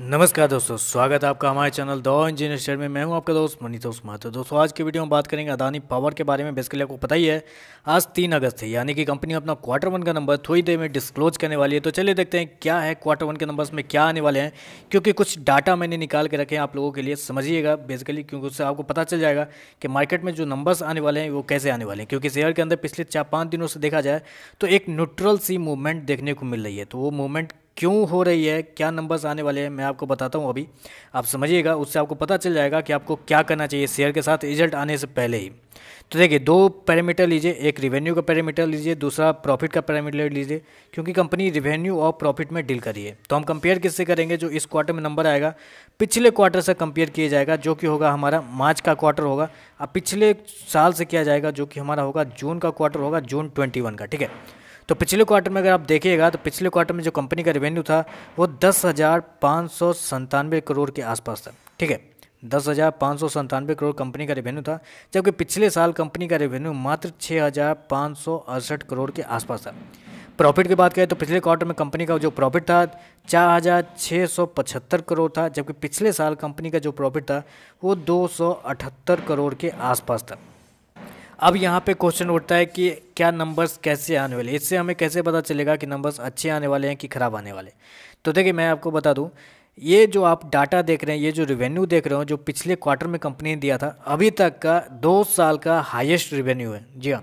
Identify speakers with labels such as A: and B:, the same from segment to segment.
A: नमस्कार दोस्तों स्वागत है आपका हमारे चैनल दो इंजीनियर शेयर में मैं हूं आपका दोस्त मनीतोष महतो दोस्तों आज की वीडियो में बात करेंगे अदानी पावर के बारे में बेसिकली आपको पता ही है आज तीन अगस्त है यानी कि कंपनी अपना क्वार्टर वन का नंबर थोड़ी देर में डिस्क्लोज करने वाली है तो चलिए देखते हैं क्या है क्वार्टर वन के नंबर्स में क्या आने वाले हैं क्योंकि कुछ डाटा मैंने निकाल के रखे हैं आप लोगों के लिए समझिएगा बेसिकली क्योंकि उससे आपको पता चल जाएगा कि मार्केट में जो नंबर्स आने वाले हैं वो कैसे आने वाले हैं क्योंकि शेयर के अंदर पिछले चार पाँच दिनों से देखा जाए तो एक न्यूट्रल सी मूवमेंट देखने को मिल रही है तो वो मूवमेंट क्यों हो रही है क्या नंबर्स आने वाले हैं मैं आपको बताता हूँ अभी आप समझिएगा उससे आपको पता चल जाएगा कि आपको क्या करना चाहिए शेयर के साथ रिजल्ट आने से पहले ही तो देखिए दो पैरामीटर लीजिए एक रिवेन्यू का पैरामीटर लीजिए दूसरा प्रॉफिट का पैरामीटर लीजिए क्योंकि कंपनी रिवेन्यू और प्रॉफिट में डील करी है तो हम कंपेयर किससे करेंगे जो इस क्वार्टर में नंबर आएगा पिछले क्वार्टर से कंपेयर किया जाएगा जो कि होगा हमारा मार्च का क्वार्टर होगा अब पिछले साल से किया जाएगा जो कि हमारा होगा जून का क्वार्टर होगा जून ट्वेंटी का ठीक है तो पिछले क्वार्टर में अगर आप देखिएगा तो पिछले क्वार्टर में जो कंपनी का रेवेन्यू था वो दस हज़ार पाँच सौ संतानवे करोड़ के आसपास था ठीक है दस हज़ार पाँच सौ संतानवे करोड़ कंपनी का रेवेन्यू था जबकि पिछले साल कंपनी का रेवेन्यू मात्र छः हज़ार पाँच सौ अड़सठ करोड़ के आसपास था प्रॉफिट की बात करें तो पिछले क्वार्टर में कंपनी का जो प्रॉफिट था चार हज़ार छः सौ पचहत्तर करोड़ था जबकि पिछले साल कंपनी का जो प्रॉफिट था वो दो सौ अठहत्तर करोड़ के आसपास था अब यहाँ पे क्वेश्चन उठता है कि क्या नंबर्स कैसे आने वाले इससे हमें कैसे पता चलेगा कि नंबर्स अच्छे आने वाले हैं कि ख़राब आने वाले तो देखिए मैं आपको बता दूँ ये जो आप डाटा देख रहे हैं ये जो रिवेन्यू देख रहे हो जो पिछले क्वार्टर में कंपनी ने दिया था अभी तक का दो साल का हाइएस्ट रिवेन्यू है जी हाँ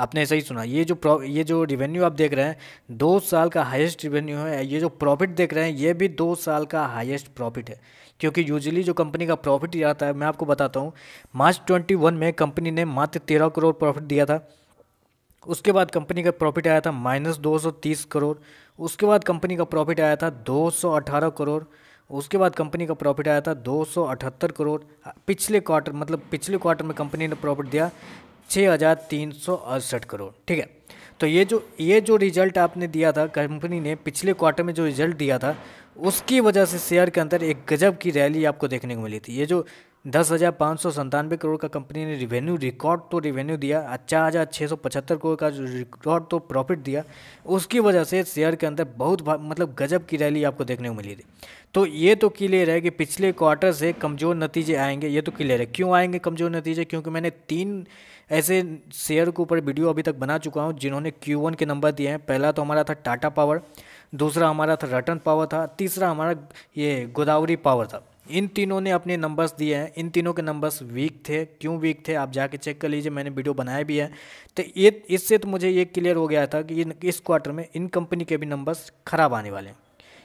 A: आपने सही सुना ये जो ये जो रिवेन्यू आप देख रहे हैं दो साल का हाईएस्ट रिवेन्यू है ये जो प्रॉफिट देख रहे हैं ये भी दो साल का हाईएस्ट प्रॉफिट है क्योंकि यूजली जो कंपनी का प्रॉफिट आता है मैं आपको बताता हूँ मार्च ट्वेंटी वन में कंपनी ने मात्र तेरह करोड़ प्रॉफिट दिया था उसके बाद कंपनी का प्रॉफिट आया था माइनस दो सौ तीस करोड़ उसके बाद कंपनी का प्रॉफिट आया था दो सौ अठारह करोड़ उसके बाद कंपनी का प्रॉफिट आया था दो सौ अठहत्तर करोड़ पिछले क्वार्टर मतलब पिछले क्वार्टर में कंपनी ने प्रॉफिट दिया छः हज़ार तीन सौ अड़सठ करोड़ ठीक है तो ये जो ये जो रिजल्ट आपने दिया था कंपनी ने पिछले क्वार्टर में जो रिजल्ट दिया था उसकी वजह से शेयर के अंदर एक गजब की रैली आपको देखने को मिली थी ये जो दस हज़ार पाँच सौ संतानवे करोड़ का कंपनी ने रिवेन्यू रिकॉर्ड तो रिवेन्यू दिया अच्छा हज़ार छः सौ पचहत्तर करोड़ का रिकॉर्ड तो प्रॉफिट दिया उसकी वजह से शेयर के अंदर बहुत मतलब गजब की रैली आपको देखने को मिली थी तो ये तो क्लियर है कि पिछले क्वार्टर से कमज़ोर नतीजे आएंगे ये तो क्लियर है क्यों आएंगे कमज़ोर नतीजे क्योंकि मैंने तीन ऐसे शेयर के ऊपर वीडियो अभी तक बना चुका हूँ जिन्होंने क्यू के नंबर दिए हैं पहला तो हमारा था टाटा पावर दूसरा हमारा था रटन पावर था तीसरा हमारा ये गोदावरी पावर था इन तीनों ने अपने नंबर्स दिए हैं इन तीनों के नंबर्स वीक थे क्यों वीक थे आप जाके चेक कर लीजिए मैंने वीडियो बनाया भी है तो ये इससे तो मुझे ये क्लियर हो गया था कि इस क्वार्टर में इन कंपनी के भी नंबर्स ख़राब आने वाले हैं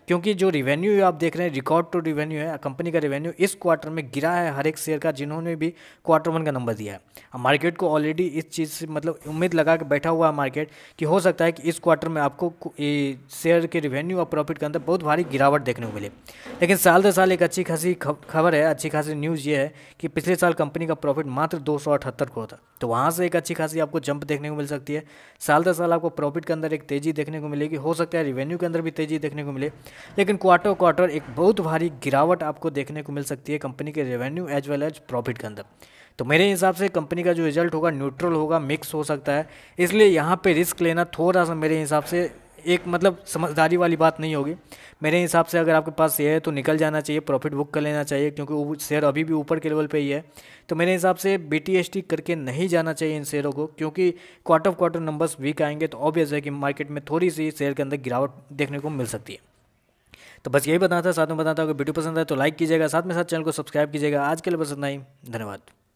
A: क्योंकि जो रिवेन्यू आप देख रहे हैं रिकॉर्ड टू रिवेन्यू है कंपनी का रिवेन्यू इस क्वार्टर में गिरा है हर एक शेयर का जिन्होंने भी क्वार्टर वन का नंबर दिया है मार्केट को ऑलरेडी इस चीज़ से मतलब उम्मीद लगा के बैठा हुआ है मार्केट कि हो सकता है कि इस क्वार्टर में आपको शेयर के रिवेन्यू और प्रॉफिट के अंदर बहुत भारी गिरावट देखने को मिली लेकिन साल दर साल एक अच्छी खासी खबर है अच्छी खासी न्यूज़ ये है कि पिछले साल कंपनी का प्रॉफिट मात्र दो करोड़ था तो वहाँ से एक अच्छी खासी आपको जंप देखने को मिल सकती है साल दर साल आपको प्रॉफिट के अंदर एक तेज़ी देखने को मिलेगी हो सकता है रिवेन्यू के अंदर भी तेज़ी देखने को मिले लेकिन क्वार्टर क्वार्टर एक बहुत भारी गिरावट आपको देखने को मिल सकती है कंपनी के revenue as well as profit के अंदर तो मेरे हिसाब से कंपनी का जो रिजल्ट होगा न्यूट्रल होगा मिक्स हो सकता है इसलिए यहाँ पे रिस्क लेना थोड़ा सा मेरे हिसाब से एक मतलब समझदारी वाली बात नहीं होगी मेरे हिसाब से अगर आपके पास शेयर है तो निकल जाना चाहिए प्रॉफिट बुक कर लेना चाहिए क्योंकि वो शेयर अभी भी ऊपर के लेवल पे ही है तो मेरे हिसाब से बी करके नहीं जाना चाहिए इन शेयरों को क्योंकि क्वार्टर क्वार्टर नंबर्स वीक आएंगे तो ऑब्वियस है कि मार्केट में थोड़ी सी शेयर के अंदर गिरावट देखने को मिल सकती है तो बस यही बताना था साथ में बताता हूँ वीडियो पसंद आए तो लाइक कीजिएगा साथ में साथ चैनल को सब्सक्राइब कीजिएगा आज के लिए पसंद आई धन्यवाद